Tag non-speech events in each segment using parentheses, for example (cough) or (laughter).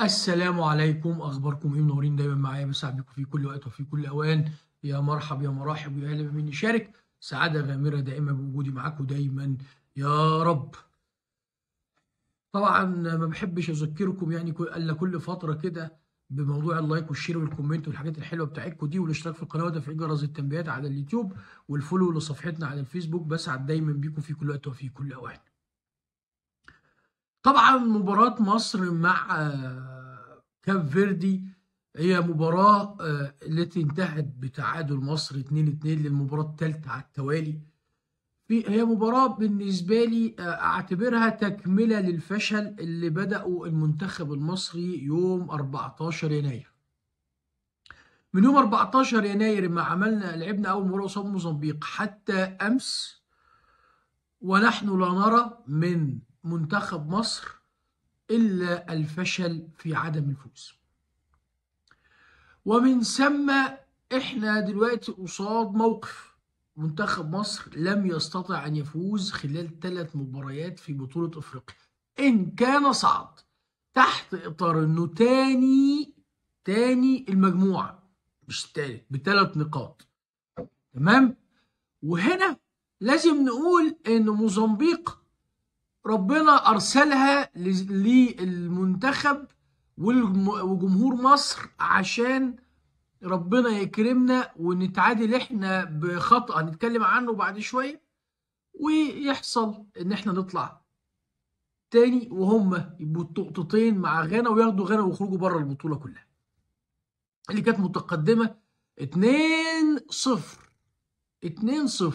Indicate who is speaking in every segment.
Speaker 1: السلام عليكم اخباركم ايه منورين دايما معايا بسعد بيكم في كل وقت وفي كل اوان يا مرحب يا مراحب يا اهلا بمن يشارك سعاده غامره دائما بوجودي معاكم دايما يا رب طبعا ما بحبش اذكركم يعني الا كل فتره كده بموضوع اللايك والشير والكومنت والحاجات الحلوه بتاعتكم دي والاشتراك في القناه وتفعيل جرس التنبيهات على اليوتيوب والفولو لصفحتنا على الفيسبوك بسعد دايما بيكم في كل وقت وفي كل اوان طبعا مباراة مصر مع آه، كاب فيردي هي مباراة آه، التي انتهت بتعادل مصر 2-2 للمباراة الثالثة على التوالي هي مباراة بالنسبة لي آه، اعتبرها تكملة للفشل اللي بدأه المنتخب المصري يوم 14 يناير من يوم 14 يناير ما عملنا لعبنا أول مباراة قصاد موزمبيق حتى أمس ونحن لا نرى من منتخب مصر إلا الفشل في عدم الفوز ومن ثم احنا دلوقتي قصاد موقف منتخب مصر لم يستطع أن يفوز خلال ثلاث مباريات في بطولة أفريقيا إن كان صعد تحت إطار إنه تاني تاني المجموعة مش التالت بثلاث نقاط تمام وهنا لازم نقول إن موزمبيق ربنا ارسلها للمنتخب وجمهور مصر عشان ربنا يكرمنا ونتعادل احنا بخطأ هنتكلم عنه بعد شويه ويحصل ان احنا نطلع تاني وهم يبقوا النقطتين مع غانا وياخدوا غانا ويخرجوا بره البطوله كلها اللي كانت متقدمه 2 0 2 0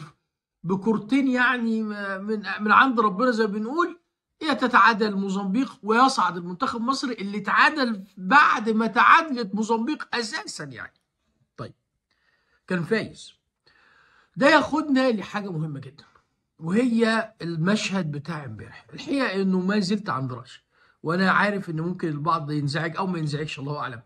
Speaker 1: بكورتين يعني من من عند ربنا زي ما بنقول هي تتعادل موزمبيق ويصعد المنتخب المصري اللي تعادل بعد ما تعادلت موزمبيق اساسا يعني طيب كان فايز ده ياخدنا لحاجه مهمه جدا وهي المشهد بتاع امبارح الحقيقه انه ما زلت عند راسي وانا عارف ان ممكن البعض ينزعج او ما ينزعجش الله اعلم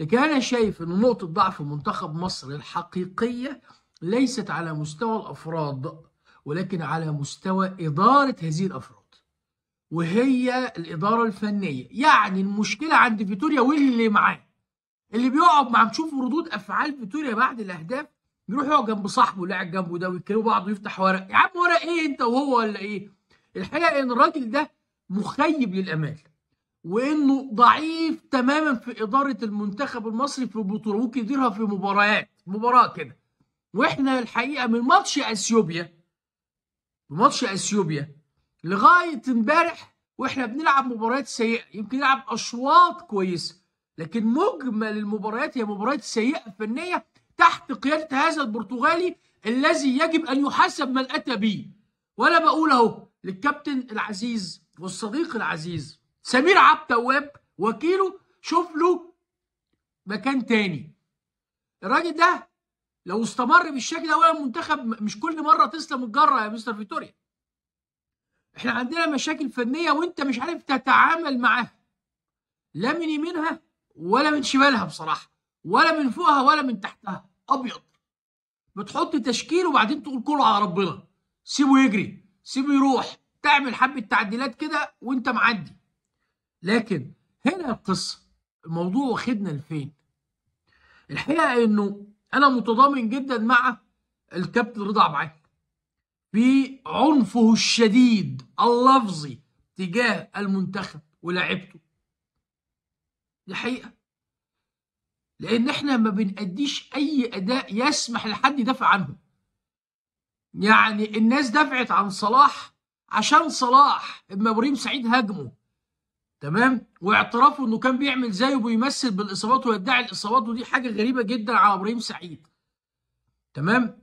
Speaker 1: لكن انا شايف ان نقطه ضعف منتخب مصر الحقيقيه ليست على مستوى الافراد ولكن على مستوى اداره هذه الافراد وهي الاداره الفنيه يعني المشكله عند فيتوريا واللي معاه اللي بيقعد مع نشوف ردود افعال فيتوريا بعد الاهداف يروح يقعد جنب صاحبه اللي جنبه ده ويتكلموا بعض ويفتح ورق يا عم ورق ايه انت وهو ولا ايه الحقيقه ان الراجل ده مخيب للامال وانه ضعيف تماما في اداره المنتخب المصري في البطوله ممكن يديرها في مباريات مباراه كده واحنا الحقيقه من ماتش اثيوبيا من ماتش اثيوبيا لغايه امبارح واحنا بنلعب مباريات سيئه يمكن نلعب اشواط كويسه لكن مجمل المباريات هي مباريات سيئه فنيه تحت قياده هذا البرتغالي الذي يجب ان يحاسب من اتى به وانا بقول اهو للكابتن العزيز والصديق العزيز سمير عبد تواب وكيله شوف له مكان تاني الراجل ده لو استمر بالشكل ده المنتخب مش كل مره تسلم الجره يا مستر فيتوريا احنا عندنا مشاكل فنيه وانت مش عارف تتعامل معاها لا من يمينها ولا من شمالها بصراحه ولا من فوقها ولا من تحتها ابيض بتحط تشكيل وبعدين تقول كله على ربنا سيبه يجري سيبه يروح تعمل حبه تعديلات كده وانت معدي لكن هنا القصه الموضوع واخدنا لفين الحقيقه انه انا متضامن جدا مع الكابتن رضا معاك في عنفه الشديد اللفظي تجاه المنتخب ولاعيبته دي حقيقه لان احنا ما بنأديش اي اداء يسمح لحد يدافع عنه يعني الناس دفعت عن صلاح عشان صلاح اما ابراهيم سعيد هاجمه تمام واعترافه انه كان بيعمل زيه وبيمثل بالاصابات ويدعي الاصابات ودي حاجه غريبه جدا على ابراهيم سعيد تمام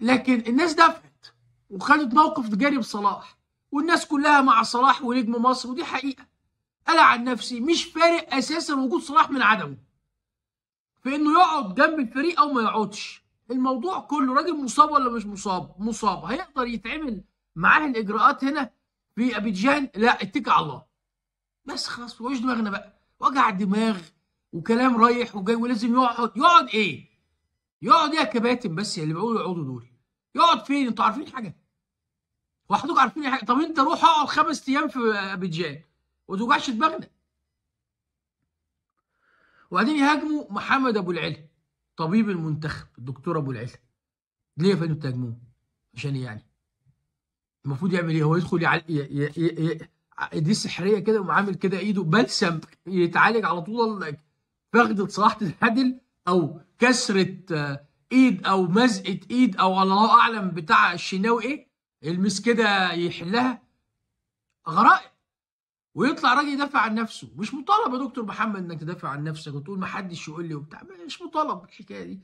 Speaker 1: لكن الناس دفعت وخدت موقف تجاري بصلاح والناس كلها مع صلاح ونجم مصر ودي حقيقه انا عن نفسي مش فارق اساسا وجود صلاح من عدمه في انه يقعد جنب الفريق او ما يقعدش الموضوع كله راجل مصاب ولا مش مصاب مصاب هيقدر يتعمل معاه الاجراءات هنا في ابيجان لا اتكل على الله بس خلاص وش دماغنا بقى وجع دماغ وكلام رايح وجاي ولازم يقعد يقعد ايه يقعد ايه يا كباتن بس اللي بيقولوا يقعدوا دول يقعد فين انتوا عارفين حاجه وحدوك عارفين حاجه طب انت روح اقعد خمس ايام في ابيجان وما توجعش دماغنا وبعدين يهاجموا محمد ابو العلا طبيب المنتخب الدكتور ابو العلا ليه يا فندم تهاجموه عشان إيه يعني المفروض يعمل ايه هو يدخل يعل... ي... ي... ي... دي سحريه كده وعامل كده ايده بلسم يتعالج على طول فخده صلاح الهدل او كسره آه، ايد او مزقه ايد او الله اعلم بتاع الشناوي ايه المس كده يحلها غرائب ويطلع راجل يدافع عن نفسه مش مطالب يا دكتور محمد انك تدافع عن نفسك وتقول ما حدش يقول لي وبتاع مش مطالب الحكايه دي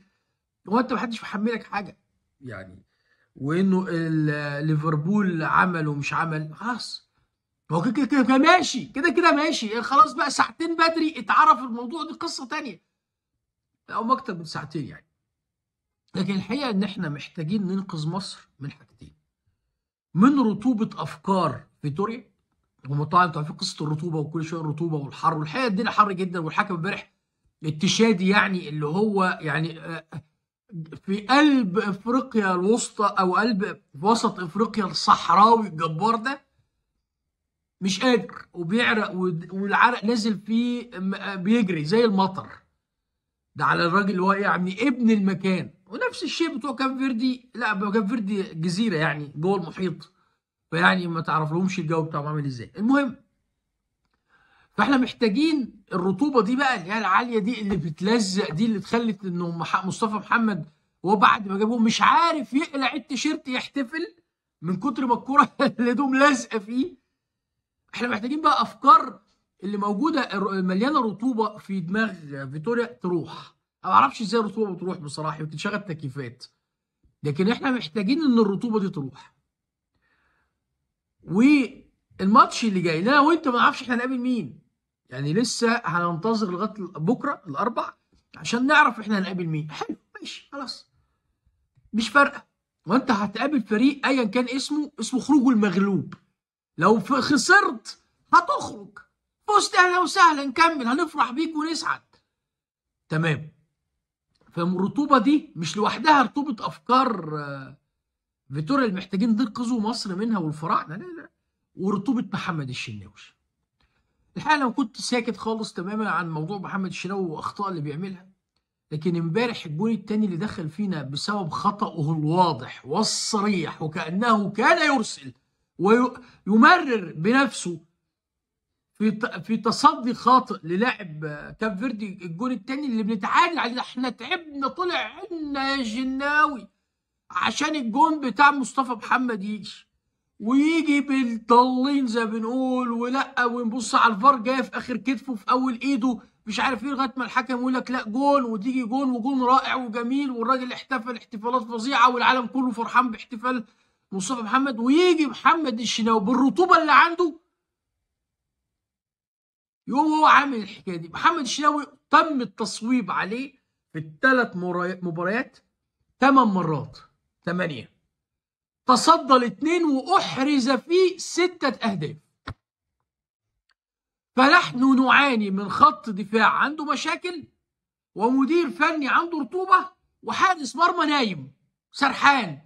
Speaker 1: هو انت ما حدش محملك حاجه يعني وانه ليفربول عمل ومش عمل خلاص ما هو كده كده ماشي كده كده ماشي يعني خلاص بقى ساعتين بدري اتعرف الموضوع دي قصه تانية او اكتر من ساعتين يعني لكن الحقيقه ان احنا محتاجين ننقذ مصر من حاجتين من رطوبه افكار فيتوريا هم طبعا انتوا عارفين قصه الرطوبه وكل شويه الرطوبه والحر والحقيقه الدنيا حر جدا والحكم امبارح التشادي يعني اللي هو يعني آه، في قلب افريقيا الوسطى او قلب وسط افريقيا الصحراوي الجبار ده مش قادر وبيعرق والعرق نازل فيه بيجري زي المطر ده على الراجل اللي هو يعني ابن المكان ونفس الشيء بتوع كاب فيردي لا كاب فيردي جزيره يعني جوه المحيط فيعني ما تعرفلهمش الجو بتاعهم عامل ازاي المهم فاحنا محتاجين الرطوبه دي بقى اللي هي العاليه دي اللي بتلزق دي اللي تخلت انه مصطفى محمد وبعد ما جابوه مش عارف يقلع التيشيرت يحتفل من كتر ما الكوره (laughs) اللي دوم لازقه فيه احنا محتاجين بقى افكار اللي موجوده مليانه رطوبه في دماغ فيتوريا تروح انا ما اعرفش ازاي الرطوبه بتروح بصراحه يمكن شغل تكييفات لكن احنا محتاجين ان الرطوبه دي تروح والماتش اللي جاي لنا وانت ما نعرفش احنا هنقابل مين يعني لسه هننتظر لغايه بكره الاربع عشان نعرف احنا هنقابل مين حلو ماشي خلاص مش فارقه وانت هتقابل فريق ايا كان اسمه اسمه خروج المغلوب لو خسرت هتخرج فزت اهلا وسهلا نكمل هنفرح بيك ونسعد تمام فالرطوبه دي مش لوحدها رطوبه افكار آه، فيتوريا اللي محتاجين ننقذوا مصر منها والفراعنه لا لا ورطوبه محمد الشناوي الحقيقه لو كنت ساكت خالص تماما عن موضوع محمد الشناوي واخطاء اللي بيعملها لكن امبارح الجون الثاني اللي دخل فينا بسبب خطأه الواضح والصريح وكأنه كان يرسل ويمرر بنفسه في في تصدي خاطئ للاعب كاب فيردي الجون الثاني اللي بنتعادل عليه احنا تعبنا طلع عنا يا جناوي عشان الجون بتاع مصطفى محمد يجي ويجي بالطلين زي بنقول ولا ونبص على الفار جاي في اخر كتفه في اول ايده مش عارف ايه لغايه ما الحكم يقول لك لا جون وتيجي جون وجون رائع وجميل والراجل احتفل احتفالات فظيعه والعالم كله فرحان باحتفال مصطفى محمد ويجي محمد الشناوي بالرطوبه اللي عنده يقوم هو عامل الحكايه دي محمد الشناوي تم التصويب عليه في الثلاث مباريات ثمان مرات ثمانيه تصدى الاثنين واحرز فيه سته اهداف فنحن نعاني من خط دفاع عنده مشاكل ومدير فني عنده رطوبه وحارس مرمى نايم سرحان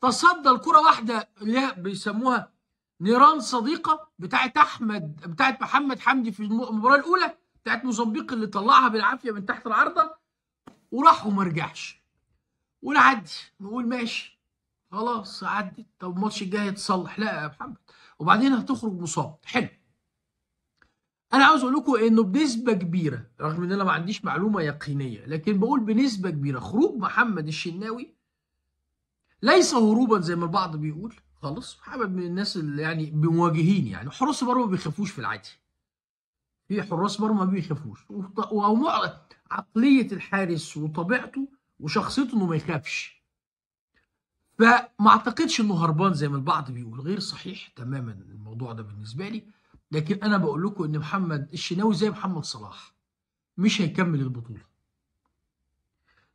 Speaker 1: تصدى الكرة واحده اللي هي بيسموها نيران صديقه بتاعت احمد بتاعت محمد حمدي في المباراه الاولى بتاعت موزمبيق اللي طلعها بالعافيه من تحت العارضه وراح وما رجعش ونعدي نقول ماشي خلاص عدت طب الماتش الجاي يتصلح لا يا محمد وبعدين هتخرج مصاب حلو انا عاوز اقول لكم انه بنسبه كبيره رغم ان انا ما عنديش معلومه يقينيه لكن بقول بنسبه كبيره خروج محمد الشناوي ليس هروبا زي ما البعض بيقول خالص حابب من الناس اللي يعني بمواجهين يعني حراس مرمى ما بيخافوش في العادي في حراس مرمى ما بيخافوش عقليه الحارس وطبيعته وشخصيته انه ما يخافش فما اعتقدش انه هربان زي ما البعض بيقول غير صحيح تماما الموضوع ده بالنسبه لي لكن انا بقول لكم ان محمد الشناوي زي محمد صلاح مش هيكمل البطوله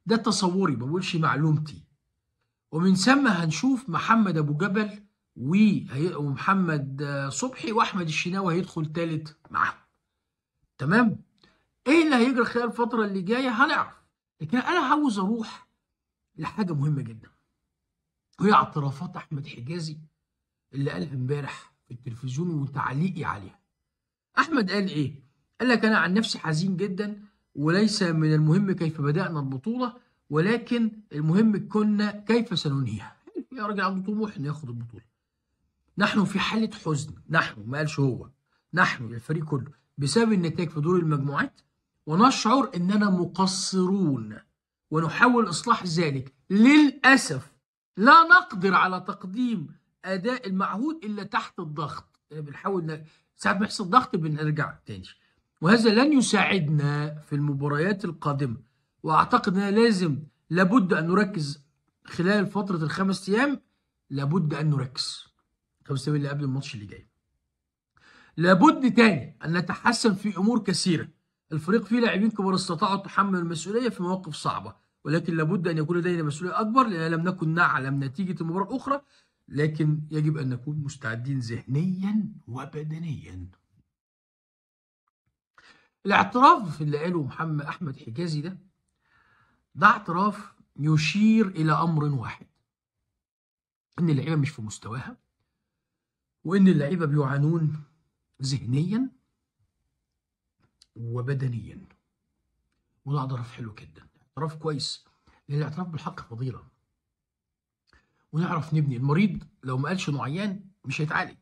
Speaker 1: ده تصوري ما بقولش معلومتي ومن ثم هنشوف محمد ابو جبل ومحمد آه، صبحي واحمد الشناوي هيدخل ثالث معاهم تمام ايه اللي هيجرى خلال الفتره اللي جايه هنعرف لكن انا عاوز اروح لحاجه مهمه جدا وهي اعترافات احمد حجازي اللي قالها امبارح في التلفزيون وتعليقي عليها احمد قال ايه قال لك انا عن نفسي حزين جدا وليس من المهم كيف بدانا البطوله ولكن المهم كنا كيف سننهيها يا راجل عنده طموح انه ياخد البطوله نحن في حاله حزن نحن ما قالش هو نحن الفريق كله بسبب النتائج في دور المجموعات ونشعر اننا مقصرون ونحاول اصلاح ذلك للاسف لا نقدر على تقديم اداء المعهود الا تحت الضغط إيه، بنحاول ساعات بيحصل ضغط بنرجع تاني وهذا لن يساعدنا في المباريات القادمه واعتقد ان لازم لابد ان نركز خلال فتره الخمس ايام لابد ان نركز خمس ايام اللي قبل الماتش اللي جاي لابد تاني ان نتحسن في امور كثيره الفريق فيه لاعبين كبار استطاعوا تحمل المسؤوليه في مواقف صعبه ولكن لابد ان يكون لدينا مسؤوليه اكبر لان لم نكن نعلم نتيجه المباراه الاخرى لكن يجب ان نكون مستعدين ذهنيا وبدنيا الاعتراف اللي قاله محمد احمد حجازي ده ده اعتراف يشير الى امر واحد ان اللعيبه مش في مستواها وان اللعيبه بيعانون ذهنيا وبدنيا وده اعتراف حلو جدا اعتراف كويس لان الاعتراف بالحق فضيله ونعرف نبني المريض لو ما قالش انه عيان مش هيتعالج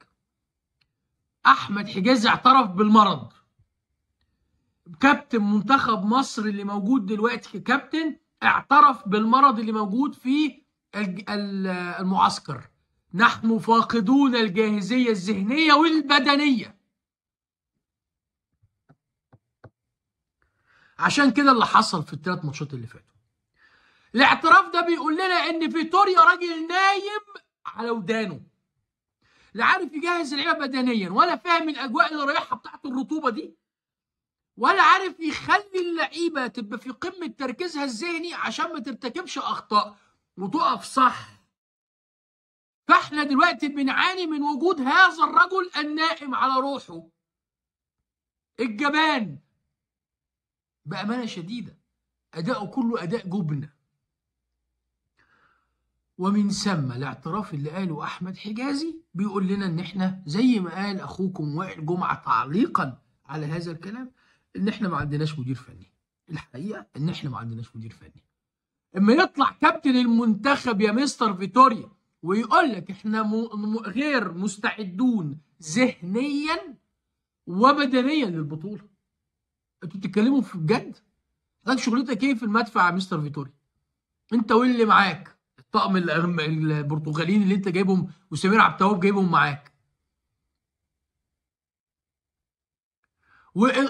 Speaker 1: احمد حجازي اعترف بالمرض كابتن منتخب مصر اللي موجود دلوقتي كابتن اعترف بالمرض اللي موجود في المعسكر نحن فاقدون الجاهزية الذهنية والبدنية عشان كده اللي حصل في الثلاث ماتشات اللي فاتوا الاعتراف ده بيقول لنا ان فيتوريا راجل نايم على ودانه لا عارف يجهز اللعيبه بدنيا ولا فاهم الاجواء اللي رايحها بتاعت الرطوبه دي ولا عارف يخلي اللعيبه تبقى في قمه تركيزها الذهني عشان ما ترتكبش اخطاء وتقف صح فاحنا دلوقتي بنعاني من وجود هذا الرجل النائم على روحه الجبان بامانه شديده اداؤه كله اداء جبنه ومن ثم الاعتراف اللي قاله احمد حجازي بيقول لنا ان احنا زي ما قال اخوكم وائل جمعه تعليقا على هذا الكلام ان احنا ما عندناش مدير فني الحقيقه ان احنا ما عندناش مدير فني اما يطلع كابتن المنتخب يا مستر فيتوريا ويقول لك احنا م... غير مستعدون ذهنيا وبدنيا للبطوله انتوا بتتكلموا في بجد حضرتك طيب شغلتك ايه في المدفع يا مستر فيتوريا انت واللي معاك الطقم البرتغاليين اللي انت جايبهم وسمير عبد التواب جايبهم معاك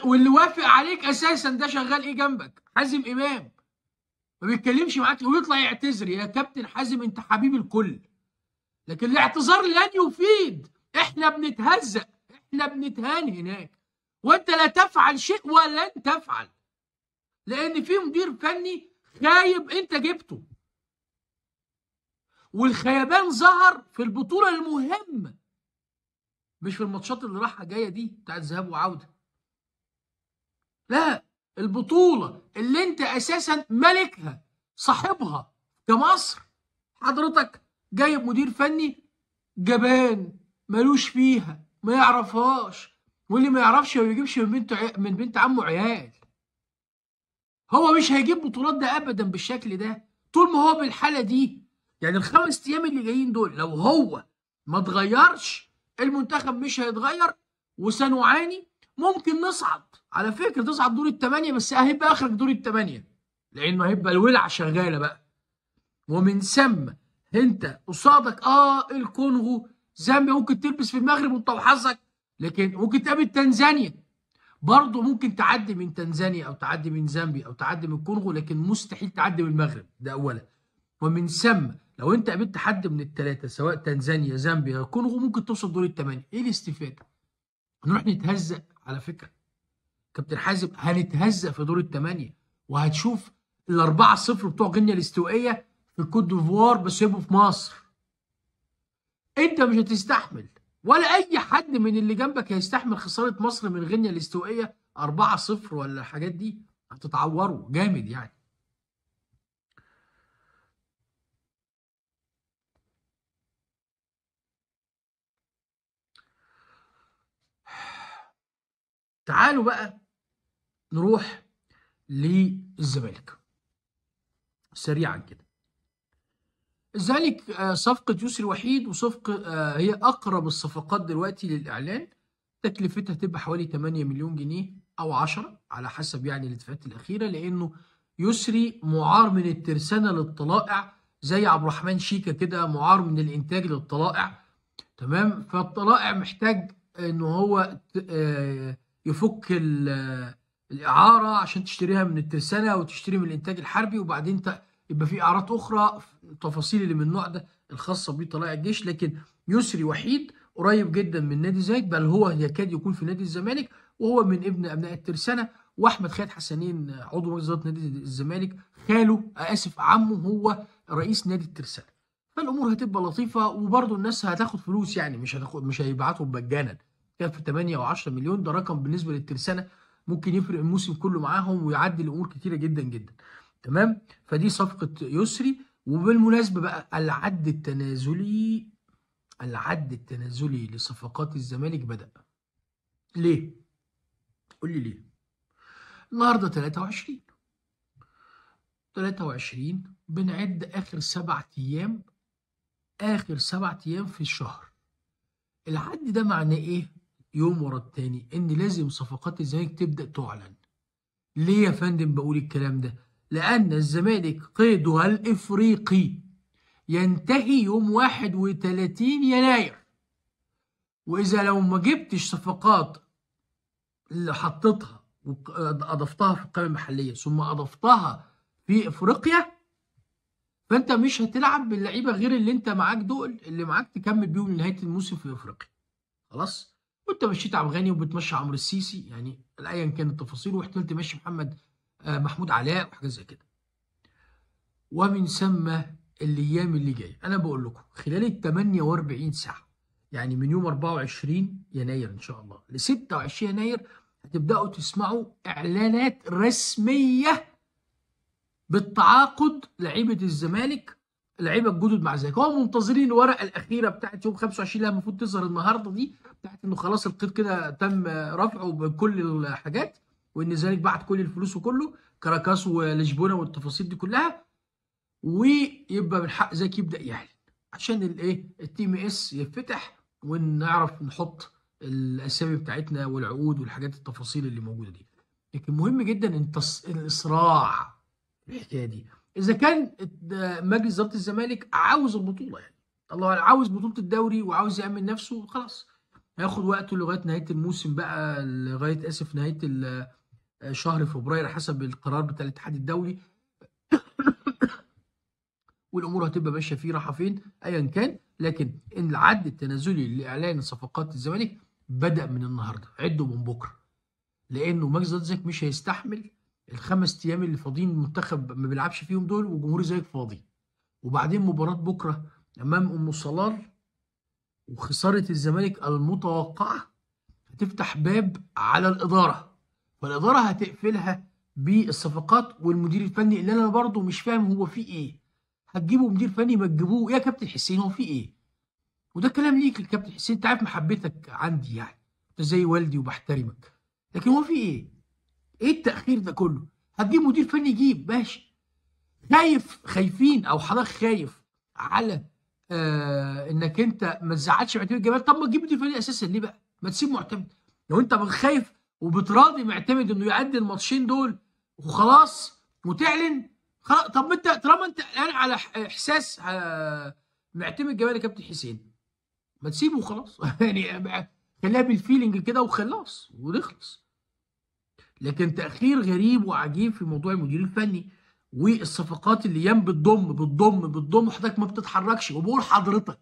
Speaker 1: واللي وافق عليك اساسا ده شغال ايه جنبك حازم امام ما بيتكلمش معاك ويطلع يعتذر يا كابتن حازم انت حبيب الكل لكن الاعتذار لن يفيد احنا بنتهزق احنا بنتهان هناك وانت لا تفعل شيء ولن تفعل لان في مدير فني خايب انت جبته والخيبان ظهر في البطوله المهمه مش في الماتشات اللي رايحه جايه دي بتاعت ذهاب وعوده لا البطولة اللي انت اساسا ملكها صاحبها كمصر حضرتك جايب مدير فني جبان ملوش فيها ما يعرفهاش واللي ما يعرفش ما بيجيبش من بنت عي... من بنت عمه عيال هو مش هيجيب بطولات ده ابدا بالشكل ده طول ما هو بالحاله دي يعني الخمس ايام اللي جايين دول لو هو ما اتغيرش المنتخب مش هيتغير وسنعاني ممكن نصعد على فكره تصعد دور الثمانيه بس هيبقى اخرك دور الثمانيه لانه هيبقى الولعه شغاله بقى ومن ثم انت قصادك اه الكونغو زامبيا ممكن تلبس في المغرب وانت وحظك لكن ممكن تقابل تنزانيا برضه ممكن تعدي من تنزانيا او تعدي من زامبيا او تعدي من الكونغو لكن مستحيل تعدي من المغرب ده اولا ومن ثم لو انت قابلت حد من الثلاثه سواء تنزانيا زامبيا الكونغو ممكن توصل دور الثمانيه ايه الاستفاده؟ نروح نتهزق على فكره كابتن حازم هنتهزق في دور الثمانيه وهتشوف الأربعة صفر بتوع غينيا الاستوائية في الكوت ديفوار بس يبقوا في مصر أنت مش هتستحمل ولا أي حد من اللي جنبك هيستحمل خسارة مصر من غينيا الاستوائية 4 0 ولا الحاجات دي هتتعوروا جامد يعني تعالوا بقى نروح للزمالك سريعا كده الزمالك آه، صفقة يوسف الوحيد وصفقة آه، هي أقرب الصفقات دلوقتي للإعلان تكلفتها تبقى حوالي 8 مليون جنيه أو 10 على حسب يعني الاتفاقات الأخيرة لأنه يسري معار من الترسانة للطلائع زي عبد الرحمن شيكا كده معار من الإنتاج للطلائع تمام فالطلائع محتاج إن هو يفك الاعاره عشان تشتريها من الترسانه وتشتري من الانتاج الحربي وبعدين يبقى في اعارات اخرى التفاصيل اللي من النوع ده الخاصه بطلائع الجيش لكن يسري وحيد قريب جدا من نادي زايد بل هو يكاد يكون في نادي الزمالك وهو من ابن ابناء الترسانه واحمد خالد حسنين عضو مجلس اداره نادي الزمالك خاله اسف عمه هو رئيس نادي الترسانه فالامور هتبقى لطيفه وبرضه الناس هتاخد فلوس يعني مش هتاخد مش هيبعتوا مجانا كان في 8 او 10 مليون ده رقم بالنسبه للترسانه ممكن يفرق الموسم كله معاهم ويعدي الامور كتيره جدا جدا تمام فدي صفقه يسري وبالمناسبه بقى العد التنازلي العد التنازلي لصفقات الزمالك بدا ليه قول لي ليه النهارده 23 23 بنعد اخر سبع ايام اخر سبع ايام في الشهر العد ده معناه ايه يوم ورا التاني ان لازم صفقات الزمالك تبدا تعلن ليه يا فندم بقول الكلام ده لان الزمالك قيدها الافريقي ينتهي يوم 31 يناير واذا لو ما جبتش صفقات اللي حطيتها واضفتها في القائمه المحليه ثم اضفتها في افريقيا فانت مش هتلعب باللعيبه غير اللي انت معاك دول اللي معاك تكمل بيهم لنهايه الموسم في افريقيا خلاص وانت مشيت عم غني وبتمشي عمرو السيسي يعني ايا كانت التفاصيل واحتمال تمشي محمد آه، محمود علاء وحاجه زي كده ومن ثم الايام اللي جايه انا بقول لكم خلال ال 48 ساعه يعني من يوم 24 يناير ان شاء الله ل 26 يناير هتبداوا تسمعوا اعلانات رسميه بالتعاقد لعيبه الزمالك اللعيبه الجدد مع ذلك هو منتظرين الورقه الاخيره بتاعت يوم 25 اللي المفروض تظهر النهارده دي بتاعت انه خلاص القيد كده تم رفعه بكل الحاجات وان ذلك بعت كل الفلوس وكله كراكاس ولشبونه والتفاصيل دي كلها ويبقى من حق زيك يبدا يعلن عشان الايه التي ام اس يتفتح ونعرف نحط الاسامي بتاعتنا والعقود والحاجات التفاصيل اللي موجوده دي لكن مهم جدا ان التص... الاصراع الحكايه دي اذا كان مجلس اداره الزمالك عاوز البطوله يعني الله عاوز بطوله الدوري وعاوز يامن نفسه خلاص هياخد وقته لغايه نهايه الموسم بقى لغايه اسف نهايه شهر فبراير حسب القرار بتاع الاتحاد الدولي (coughs) والامور هتبقى ماشيه فيه راحه فين ايا كان لكن ان العد التنازلي لاعلان صفقات الزمالك بدا من النهارده عده من بكره لانه مجلس الزمالك مش هيستحمل الخمس ايام اللي فاضيين المنتخب ما بيلعبش فيهم دول وجمهور الزمالك فاضي وبعدين مباراه بكره امام ام صلال وخساره الزمالك المتوقعه هتفتح باب على الاداره فالاداره هتقفلها بالصفقات والمدير الفني اللي انا برضه مش فاهم هو فيه ايه هتجيبوا مدير فني ما تجيبوه يا كابتن حسين هو فيه ايه وده كلام ليك الكابتن حسين انت عارف محبتك عندي يعني انت زي والدي وبحترمك لكن هو فيه ايه ايه التاخير ده كله هتجيب مدير فني يجيب ماشي خايف خايفين او حضرتك خايف على آه انك انت ما تزعلش معتمد الجمال طب ما تجيب مدير فني اساسا ليه بقى ما تسيب معتمد لو انت خايف وبتراضي معتمد انه يعدي الماتشين دول وخلاص وتعلن خلاص طب ما انت طالما انت الان على احساس آه، معتمد جمال يا كابتن حسين ما تسيبه وخلاص (laughs) يعني آه، خليها بالفيلينج كده وخلاص ونخلص لكن تاخير غريب وعجيب في موضوع المدير الفني والصفقات اللي يم بتضم بتضم بتضم وحضرتك ما بتتحركش وبقول حضرتك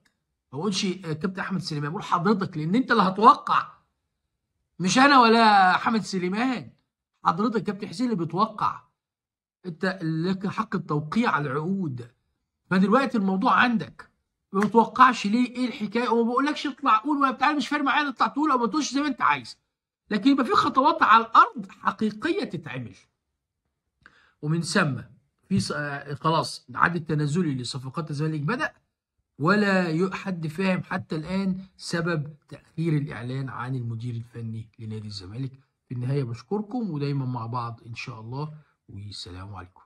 Speaker 1: ما بقولش كابتن احمد سليمان بقول حضرتك لان انت اللي هتوقع مش انا ولا حمد سليمان حضرتك كابتن حسين اللي بتوقع انت لك حق التوقيع على العقود فدلوقتي الموضوع عندك ما بتوقعش ليه ايه الحكايه وما بقولكش اطلع قول ولا بتاع مش فارق معايا اطلع تقول او ما تقولش زي ما انت عايز لكن يبقى في خطوات على الارض حقيقيه تتعمل ومن ثم في آه، خلاص العد التنازلي لصفقات الزمالك بدا ولا حد فاهم حتى الان سبب تاخير الاعلان عن المدير الفني لنادي الزمالك في النهايه بشكركم ودايما مع بعض ان شاء الله والسلام عليكم